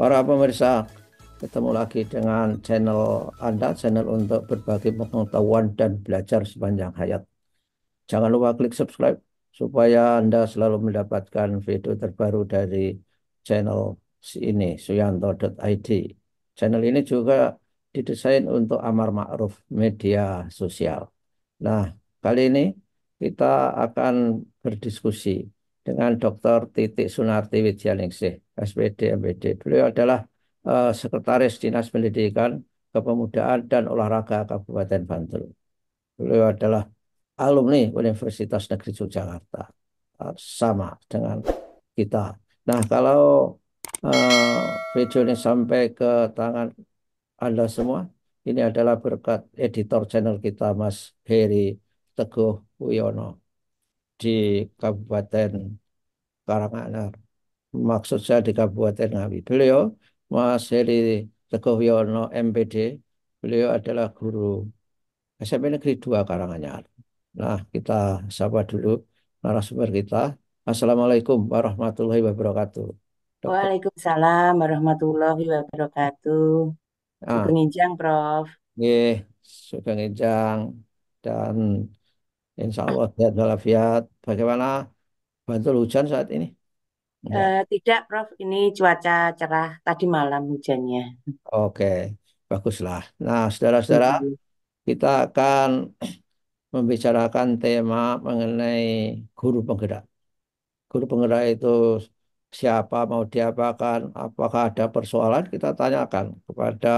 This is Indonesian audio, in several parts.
Para pemirsa, ketemu lagi dengan channel Anda, channel untuk berbagi pengetahuan dan belajar sepanjang hayat. Jangan lupa klik subscribe supaya Anda selalu mendapatkan video terbaru dari channel ini, suyanto.id. Channel ini juga didesain untuk Amar Ma'ruf Media Sosial. Nah, kali ini kita akan berdiskusi dengan Dr. Titik Sunarti Widyaningsih SPD MPD. Beliau adalah uh, Sekretaris Dinas Pendidikan Kepemudaan dan Olahraga Kabupaten Bantul. Beliau adalah alumni Universitas Negeri Yogyakarta uh, sama dengan kita. Nah kalau uh, video ini sampai ke tangan anda semua, ini adalah berkat editor channel kita Mas Heri Teguh Wiono di Kabupaten Karanganyar maksud saya di Kabupaten Ngawi. Beliau Mas Heri Teguhyono MPD, beliau adalah guru SMP Negeri 2 Karanganyar. Nah, kita sapa dulu narasumber kita. Assalamualaikum warahmatullahi wabarakatuh. Dokter. Waalaikumsalam warahmatullahi wabarakatuh. Ah. Sugeng Prof. Nggih, Sugeng Injang dan insya Allah sehat walafiat. Bagaimana Bantul hujan saat ini? Eh, ya. Uh, tidak, Prof. Ini cuaca cerah. Tadi malam hujannya. Oke, baguslah. Nah, saudara-saudara, kita akan membicarakan tema mengenai guru penggerak. Guru penggerak itu siapa, mau diapakan, apakah ada persoalan, kita tanyakan kepada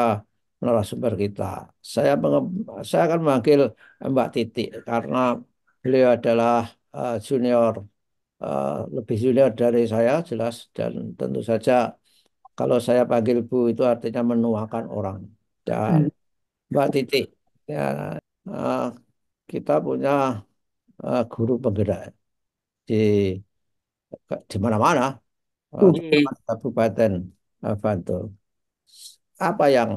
narasumber kita. Saya saya akan memanggil Mbak Titi karena beliau adalah uh, junior Eh, lebih junior dari saya jelas dan tentu saja kalau saya panggil Bu itu artinya menuakan orang dan hmm. Mbak titi ya uh, kita punya uh, guru penggerak di di mana-mana hmm. kabupaten -mana, Kabupaten uh, Bantul apa yang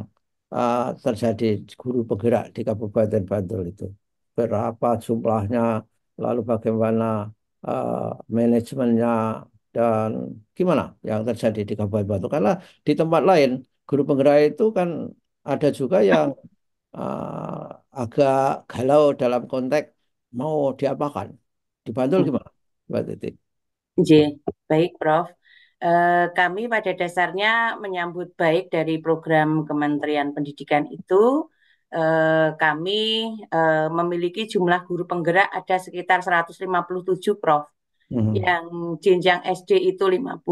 uh, terjadi guru penggerak di Kabupaten Bantul itu berapa jumlahnya lalu bagaimana Eh, manajemennya dan gimana yang terjadi di Kabupaten Batu karena di tempat lain guru penggerak itu kan ada juga yang uh, agak galau dalam konteks mau diapakan di Bantul hmm. gimana Mbak Titi? baik Prof. Eh, kami pada dasarnya menyambut baik dari program Kementerian Pendidikan itu Eh, kami eh, memiliki jumlah guru penggerak ada sekitar 157 prof. Mm-hmm. Yang jenjang SD itu 51,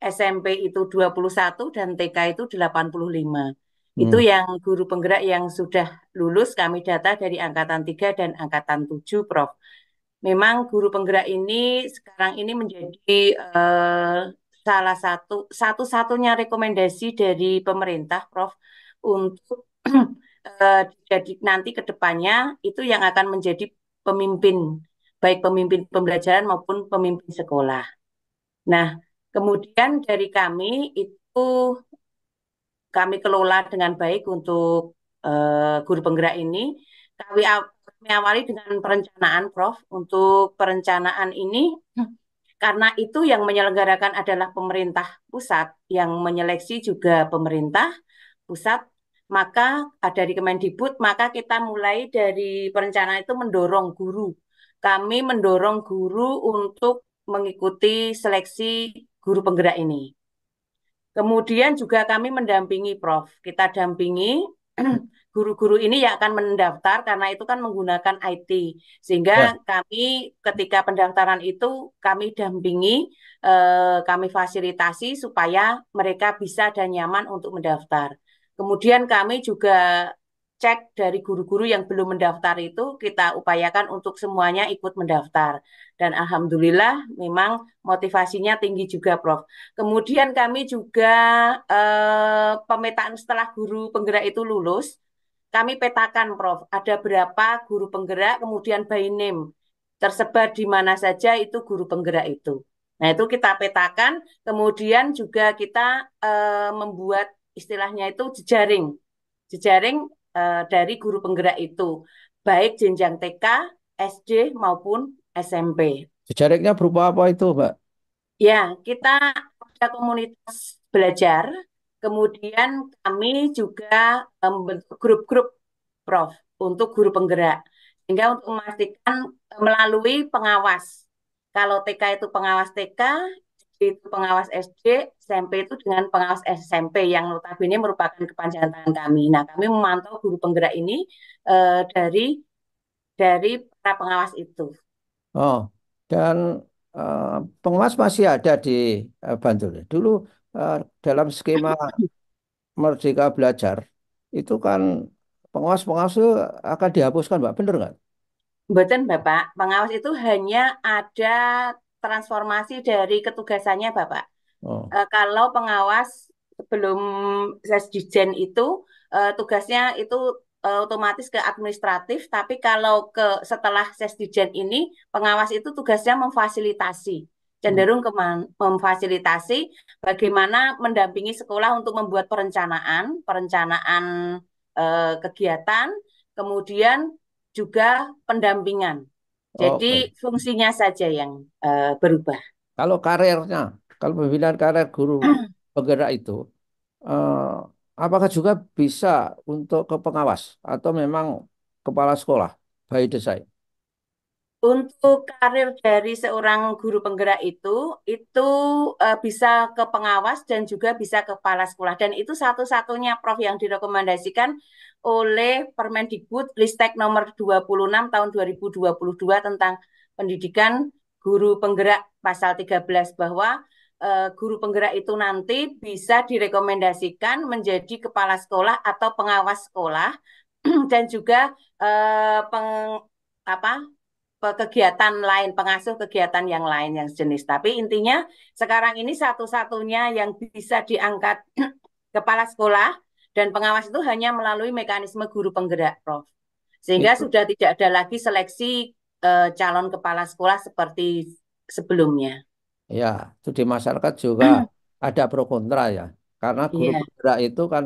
SMP itu 21 dan TK itu 85. Mm. Itu yang guru penggerak yang sudah lulus kami data dari angkatan 3 dan angkatan 7 prof. Memang guru penggerak ini sekarang ini menjadi eh, salah satu satu-satunya rekomendasi dari pemerintah prof untuk Eh, jadi nanti ke depannya itu yang akan menjadi pemimpin baik pemimpin pembelajaran maupun pemimpin sekolah. Nah, kemudian dari kami itu kami kelola dengan baik untuk uh, guru penggerak ini. Kami, kami awali dengan perencanaan, Prof. Untuk perencanaan ini karena itu yang menyelenggarakan adalah pemerintah pusat, yang menyeleksi juga pemerintah pusat maka dari Kemendikbud maka kita mulai dari perencanaan itu mendorong guru. Kami mendorong guru untuk mengikuti seleksi guru penggerak ini. Kemudian juga kami mendampingi Prof. Kita dampingi guru-guru ini yang akan mendaftar karena itu kan menggunakan IT. Sehingga ya. kami ketika pendaftaran itu kami dampingi, eh, kami fasilitasi supaya mereka bisa dan nyaman untuk mendaftar. Kemudian kami juga cek dari guru-guru yang belum mendaftar itu kita upayakan untuk semuanya ikut mendaftar. Dan alhamdulillah memang motivasinya tinggi juga Prof. Kemudian kami juga eh, pemetaan setelah guru penggerak itu lulus, kami petakan Prof, ada berapa guru penggerak kemudian by name tersebar di mana saja itu guru penggerak itu. Nah, itu kita petakan, kemudian juga kita eh, membuat istilahnya itu jejaring jejaring uh, dari guru penggerak itu baik jenjang TK, SD maupun SMP. Jejaringnya berupa apa itu, Mbak? Ya, kita ada komunitas belajar, kemudian kami juga eh, membentuk grup-grup prof untuk guru penggerak sehingga untuk memastikan eh, melalui pengawas. Kalau TK itu pengawas TK, itu pengawas SD, SMP itu dengan pengawas SMP yang notabene merupakan kepanjangan tangan kami. Nah, kami memantau guru penggerak ini uh, dari dari para pengawas itu. Oh, dan uh, pengawas masih ada di uh, Bantul. Dulu uh, dalam skema Merdeka Belajar itu kan pengawas-pengawas akan dihapuskan, Mbak. Benar nggak? Betul, Bapak. Pengawas itu hanya ada transformasi dari ketugasannya Bapak. Oh. Uh, kalau pengawas belum sesdijen itu uh, tugasnya itu uh, otomatis ke administratif, tapi kalau ke setelah sesdijen ini pengawas itu tugasnya memfasilitasi cenderung ke memfasilitasi bagaimana mendampingi sekolah untuk membuat perencanaan, perencanaan e, kegiatan, kemudian juga pendampingan jadi okay. fungsinya saja yang uh, berubah. Kalau karirnya, kalau pembinaan karir guru penggerak itu, uh, apakah juga bisa untuk ke pengawas atau memang kepala sekolah by design? Untuk karir dari seorang guru penggerak itu, itu uh, bisa ke pengawas dan juga bisa ke kepala sekolah. Dan itu satu-satunya Prof yang direkomendasikan oleh Permendikbud Listek nomor 26 tahun 2022 tentang pendidikan guru penggerak pasal 13 bahwa uh, guru penggerak itu nanti bisa direkomendasikan menjadi kepala sekolah atau pengawas sekolah dan juga uh, peng, apa kegiatan lain, pengasuh kegiatan yang lain yang jenis Tapi intinya sekarang ini satu-satunya yang bisa diangkat kepala sekolah dan pengawas itu hanya melalui mekanisme guru penggerak, Prof. Sehingga Betul. sudah tidak ada lagi seleksi e, calon kepala sekolah seperti sebelumnya. Ya, itu di masyarakat juga hmm. ada pro kontra ya. Karena guru yeah. penggerak itu kan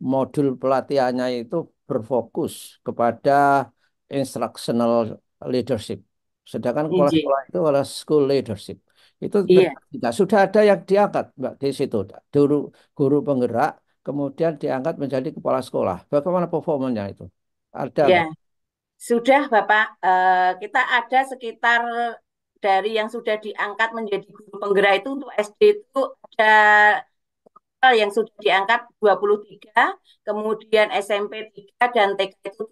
modul pelatihannya itu berfokus kepada instructional leadership. Sedangkan iya. sekolah-sekolah itu adalah school leadership. Itu iya. tidak sudah ada yang diangkat Mbak di situ. Guru guru penggerak kemudian diangkat menjadi kepala sekolah. Bagaimana performanya itu? Ada. Yeah. Sudah Bapak, uh, kita ada sekitar dari yang sudah diangkat menjadi guru penggerak itu untuk SD itu ada yang sudah diangkat 23, kemudian SMP 3 dan TK itu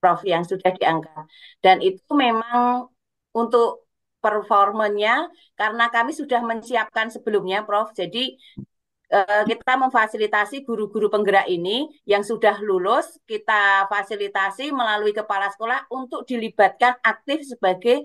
Prof yang sudah diangkat. Dan itu memang untuk performanya karena kami sudah menyiapkan sebelumnya Prof. Jadi eh, kita memfasilitasi guru-guru penggerak ini yang sudah lulus kita fasilitasi melalui kepala sekolah untuk dilibatkan aktif sebagai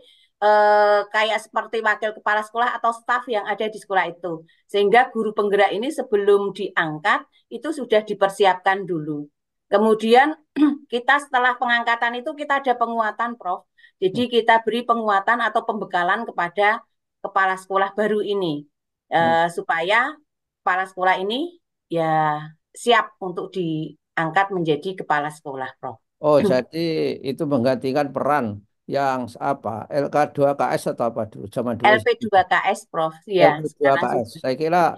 eh, kayak seperti wakil kepala sekolah atau staf yang ada di sekolah itu. Sehingga guru penggerak ini sebelum diangkat itu sudah dipersiapkan dulu. Kemudian kita setelah pengangkatan itu kita ada penguatan, Prof. Jadi hmm. kita beri penguatan atau pembekalan kepada kepala sekolah baru ini eh, hmm. eh, supaya kepala sekolah ini ya siap untuk diangkat menjadi kepala sekolah, Prof. Oh, jadi itu menggantikan peran yang apa LK2KS atau apa dulu zaman dulu LP2KS Prof ya LP2KS saya kira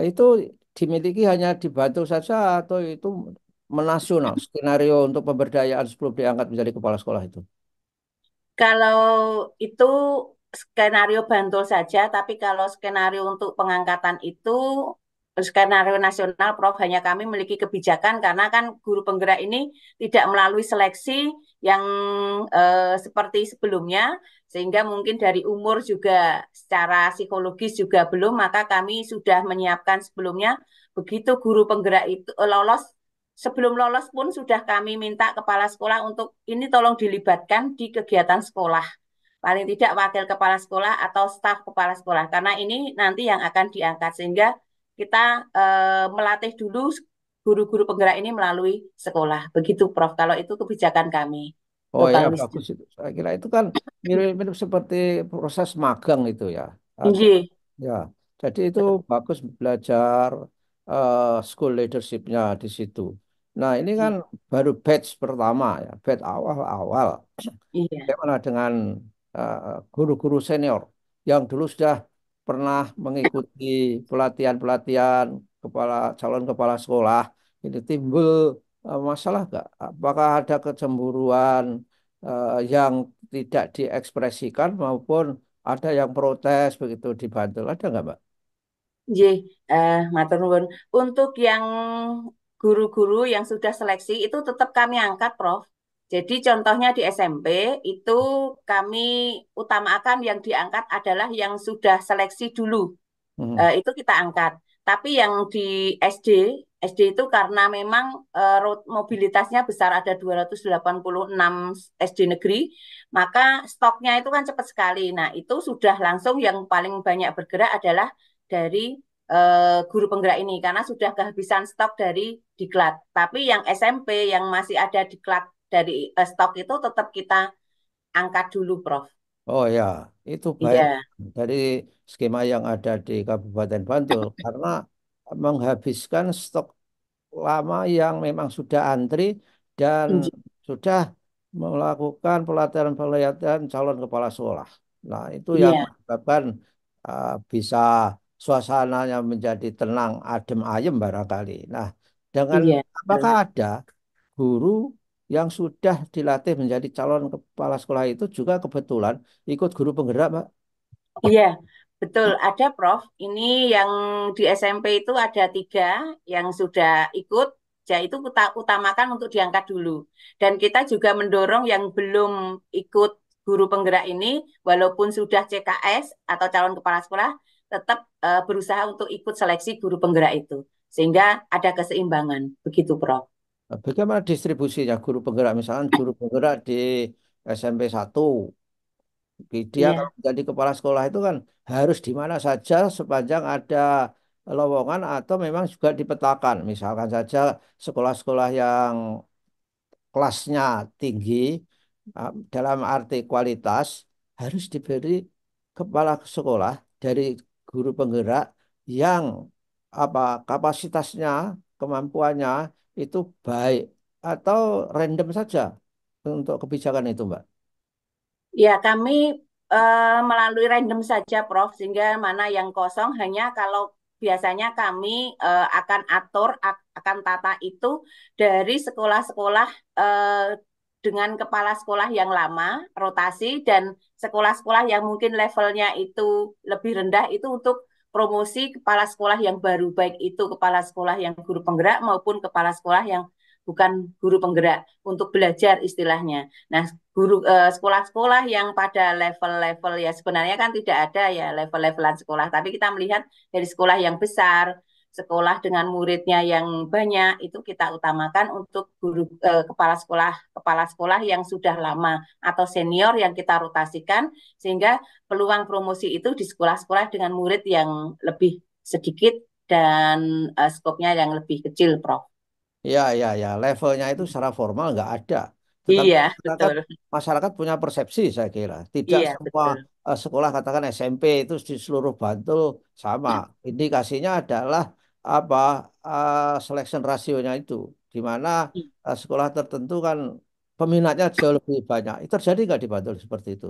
itu dimiliki hanya dibantu saja atau itu menasional skenario untuk pemberdayaan sebelum diangkat menjadi kepala sekolah itu? Kalau itu skenario Bantul saja, tapi kalau skenario untuk pengangkatan itu skenario nasional Prof hanya kami memiliki kebijakan karena kan guru penggerak ini tidak melalui seleksi yang eh, seperti sebelumnya sehingga mungkin dari umur juga secara psikologis juga belum maka kami sudah menyiapkan sebelumnya begitu guru penggerak itu eh, lolos sebelum lolos pun sudah kami minta kepala sekolah untuk ini tolong dilibatkan di kegiatan sekolah. Paling tidak wakil kepala sekolah atau staf kepala sekolah karena ini nanti yang akan diangkat sehingga kita e, melatih dulu guru-guru penggerak ini melalui sekolah. Begitu Prof kalau itu kebijakan kami. Oh iya ya bagus itu. Saya kira itu kan mirip-mirip seperti proses magang itu ya. Iya. Ya. Jadi itu bagus belajar uh, school leadershipnya di situ. Nah, ini kan iya. baru batch pertama ya, batch awal-awal. Iya. Bagaimana dengan eh, guru-guru uh, senior yang dulu sudah pernah mengikuti pelatihan-pelatihan kepala calon kepala sekolah ini timbul uh, masalah nggak? Apakah ada kecemburuan uh, yang tidak diekspresikan maupun ada yang protes begitu dibantu ada nggak, Mbak? Jih, uh, Untuk yang guru-guru yang sudah seleksi itu tetap kami angkat, Prof. Jadi contohnya di SMP itu kami utamakan yang diangkat adalah yang sudah seleksi dulu. Hmm. E, itu kita angkat. Tapi yang di SD, SD itu karena memang e, road mobilitasnya besar ada 286 SD negeri, maka stoknya itu kan cepat sekali. Nah, itu sudah langsung yang paling banyak bergerak adalah dari Eh, guru penggerak ini karena sudah kehabisan stok dari diklat. Tapi yang SMP yang masih ada diklat dari uh, stok itu tetap kita angkat dulu, Prof. Oh ya, itu baik iya. dari skema yang ada di Kabupaten Bantul karena menghabiskan stok lama yang memang sudah antri dan iya. sudah melakukan pelatihan-pelatihan calon kepala sekolah. Nah, itu yang iya. menyebabkan uh, bisa suasananya menjadi tenang, adem ayem barangkali. Nah, dengan iya, apakah ada guru yang sudah dilatih menjadi calon kepala sekolah itu juga kebetulan ikut guru penggerak, Mbak? Iya, Betul, ada Prof. Ini yang di SMP itu ada tiga yang sudah ikut, yaitu kita utamakan untuk diangkat dulu. Dan kita juga mendorong yang belum ikut guru penggerak ini, walaupun sudah CKS atau calon kepala sekolah, tetap uh, berusaha untuk ikut seleksi guru penggerak itu sehingga ada keseimbangan begitu Prof. Nah, bagaimana distribusinya guru penggerak misalnya guru penggerak di SMP 1 dia yeah. kalau jadi kepala sekolah itu kan harus di mana saja sepanjang ada lowongan atau memang juga dipetakan misalkan saja sekolah-sekolah yang kelasnya tinggi ah, dalam arti kualitas harus diberi kepala sekolah dari guru penggerak yang apa kapasitasnya, kemampuannya itu baik atau random saja untuk kebijakan itu, Mbak? Ya, kami eh, melalui random saja, Prof, sehingga mana yang kosong hanya kalau biasanya kami uh, akan atur akan tata itu dari sekolah-sekolah uh, dengan kepala sekolah yang lama rotasi dan sekolah-sekolah yang mungkin levelnya itu lebih rendah itu untuk promosi kepala sekolah yang baru baik itu kepala sekolah yang guru penggerak maupun kepala sekolah yang bukan guru penggerak untuk belajar istilahnya. Nah, guru sekolah sekolah-sekolah yang pada level-level ya sebenarnya kan tidak ada ya level-levelan sekolah, tapi kita melihat dari sekolah yang besar, sekolah dengan muridnya yang banyak itu kita utamakan untuk guru eh, kepala sekolah kepala sekolah yang sudah lama atau senior yang kita rotasikan sehingga peluang promosi itu di sekolah-sekolah dengan murid yang lebih sedikit dan eh, skopnya yang lebih kecil, Prof. Ya, ya, ya. Levelnya itu secara formal nggak ada. Tetapi iya, masyarakat, betul. masyarakat punya persepsi saya kira. Tidak iya, semua betul. Eh, sekolah katakan SMP itu di seluruh Bantul sama. Hmm. Indikasinya adalah apa uh, selection rasionya itu di mana uh, sekolah tertentu kan peminatnya jauh lebih banyak. Itu terjadi nggak di Bantul seperti itu?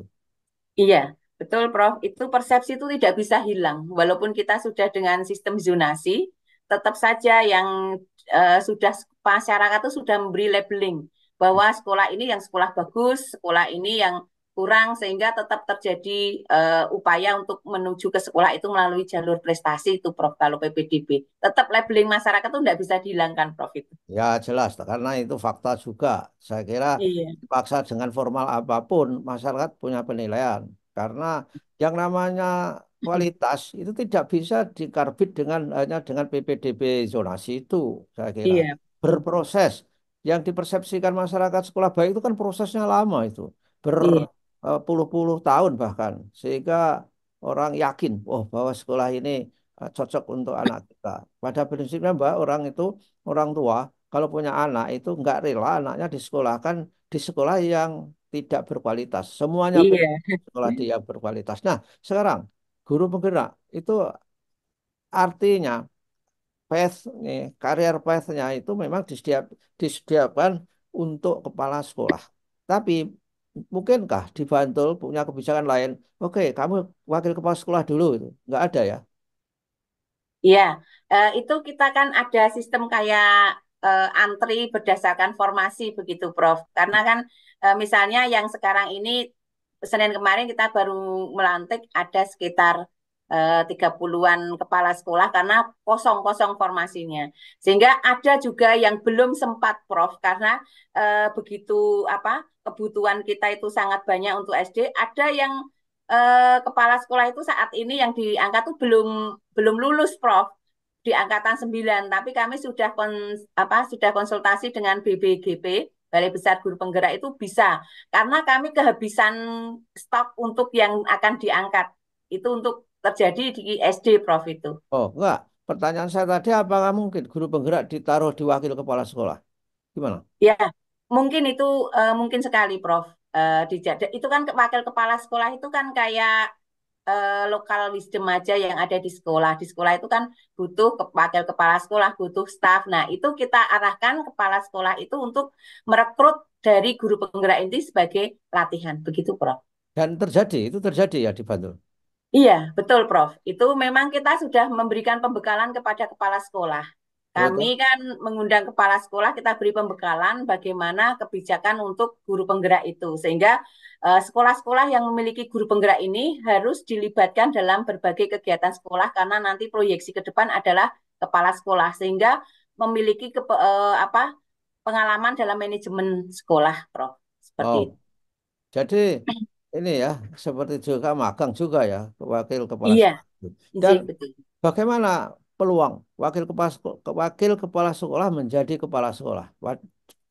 Iya, betul Prof. Itu persepsi itu tidak bisa hilang. Walaupun kita sudah dengan sistem zonasi, tetap saja yang uh, sudah masyarakat itu sudah memberi labeling bahwa sekolah ini yang sekolah bagus, sekolah ini yang kurang sehingga tetap terjadi uh, upaya untuk menuju ke sekolah itu melalui jalur prestasi itu Prof kalau PPDB. Tetap labeling masyarakat itu tidak bisa dihilangkan Prof itu. Ya jelas karena itu fakta juga. Saya kira iya. dipaksa dengan formal apapun masyarakat punya penilaian karena yang namanya kualitas itu tidak bisa dikarbit dengan hanya dengan PPDB zonasi itu saya kira. Iya. Berproses yang dipersepsikan masyarakat sekolah baik itu kan prosesnya lama itu. Ber iya. Eh, puluh-puluh tahun bahkan sehingga orang yakin oh bahwa sekolah ini eh, cocok untuk anak kita. Pada prinsipnya Mbak orang itu orang tua kalau punya anak itu nggak rela anaknya disekolahkan di sekolah yang tidak berkualitas. Semuanya iya. sekolah dia berkualitas. Nah, sekarang guru penggerak itu artinya path nih, karier path-nya itu memang disediakan untuk kepala sekolah. Tapi mungkinkah di Bantul punya kebijakan lain? Oke, kamu wakil kepala sekolah dulu, itu nggak ada ya? Iya, eh, itu kita kan ada sistem kayak eh, antri berdasarkan formasi begitu, Prof. Karena kan eh, misalnya yang sekarang ini Senin kemarin kita baru melantik ada sekitar eh, tiga puluhan kepala sekolah karena kosong-kosong formasinya. Sehingga ada juga yang belum sempat, Prof, karena eh, begitu apa kebutuhan kita itu sangat banyak untuk SD, ada yang eh, kepala sekolah itu saat ini yang diangkat tuh belum belum lulus, Prof di angkatan 9, tapi kami sudah kon, apa sudah konsultasi dengan BBGP Balai Besar Guru Penggerak itu bisa karena kami kehabisan stok untuk yang akan diangkat. Itu untuk terjadi di SD Prof itu. Oh, enggak. Pertanyaan saya tadi apakah mungkin guru penggerak ditaruh di wakil kepala sekolah? Gimana? Ya, mungkin itu uh, mungkin sekali Prof uh, eh, dijad itu kan wakil kepala sekolah itu kan kayak uh, lokal wisdom aja yang ada di sekolah. Di sekolah itu kan butuh ke, wakil kepala sekolah, butuh staff. Nah, itu kita arahkan kepala sekolah itu untuk merekrut dari guru penggerak inti sebagai latihan. Begitu, Prof. Dan terjadi, itu terjadi ya di Bantul. Iya, betul, Prof. Itu memang kita sudah memberikan pembekalan kepada kepala sekolah. Kami kan mengundang kepala sekolah, kita beri pembekalan bagaimana kebijakan untuk guru penggerak itu. Sehingga eh, sekolah-sekolah yang memiliki guru penggerak ini harus dilibatkan dalam berbagai kegiatan sekolah karena nanti proyeksi ke depan adalah kepala sekolah sehingga memiliki ke, eh, apa pengalaman dalam manajemen sekolah, Prof. Seperti oh. Jadi ini ya seperti juga magang juga ya wakil kepala. Iya. Sekolah. Iya, Dan betul. bagaimana peluang wakil kepala sekolah, wakil kepala sekolah menjadi kepala sekolah.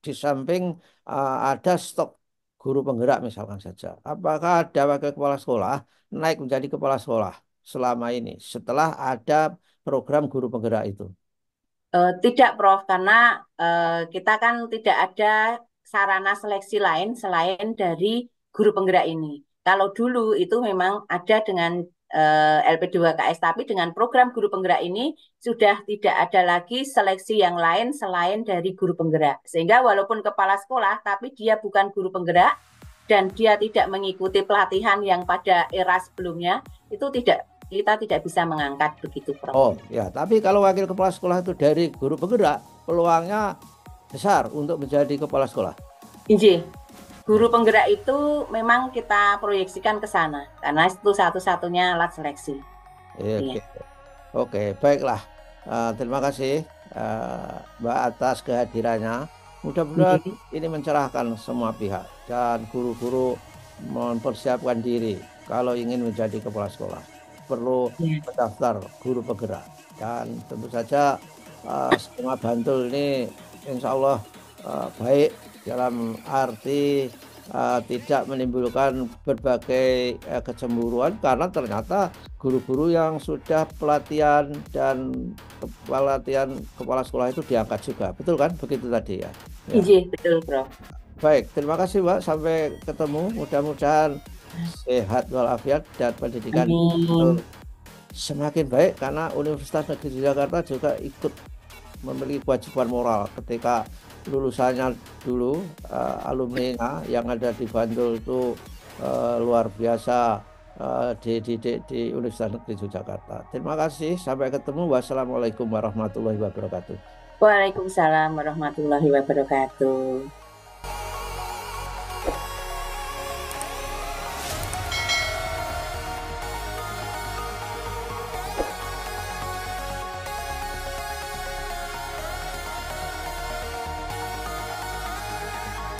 Di samping uh, ada stok guru penggerak misalkan saja. Apakah ada wakil kepala sekolah naik menjadi kepala sekolah selama ini setelah ada program guru penggerak itu? Uh, tidak, Prof, karena uh, kita kan tidak ada sarana seleksi lain selain dari guru penggerak ini. Kalau dulu itu memang ada dengan Eh, LP2KS tapi dengan program guru penggerak ini sudah tidak ada lagi seleksi yang lain selain dari guru penggerak. Sehingga walaupun kepala sekolah tapi dia bukan guru penggerak dan dia tidak mengikuti pelatihan yang pada era sebelumnya itu tidak kita tidak bisa mengangkat begitu Prof. Oh ya, tapi kalau wakil kepala sekolah itu dari guru penggerak peluangnya besar untuk menjadi kepala sekolah. Inji guru penggerak itu memang kita proyeksikan ke sana karena itu satu-satunya alat seleksi. Iya, iya. Oke, okay. okay, baiklah. Uh, terima kasih uh, Mbak atas kehadirannya. Mudah-mudahan mhm. ini mencerahkan semua pihak dan guru-guru mempersiapkan diri kalau ingin menjadi kepala sekolah perlu iya. mendaftar guru penggerak dan tentu saja uh, semua Bantul ini insya Allah uh, baik dalam arti uh, tidak menimbulkan berbagai uh, kecemburuan karena ternyata guru-guru yang sudah pelatihan dan pelatihan kepala sekolah itu diangkat juga betul kan begitu tadi ya, ya. iya betul bro baik terima kasih mbak sampai ketemu mudah-mudahan sehat walafiat dan pendidikan semakin baik karena Universitas Negeri Jakarta juga ikut memiliki kewajiban moral ketika lulusannya dulu uh, alumni yang ada di Bantul itu uh, luar biasa uh, eh, di, di, di, di Universitas Negeri Yogyakarta. Terima kasih, sampai ketemu. Wassalamualaikum warahmatullahi wabarakatuh. Waalaikumsalam warahmatullahi wabarakatuh.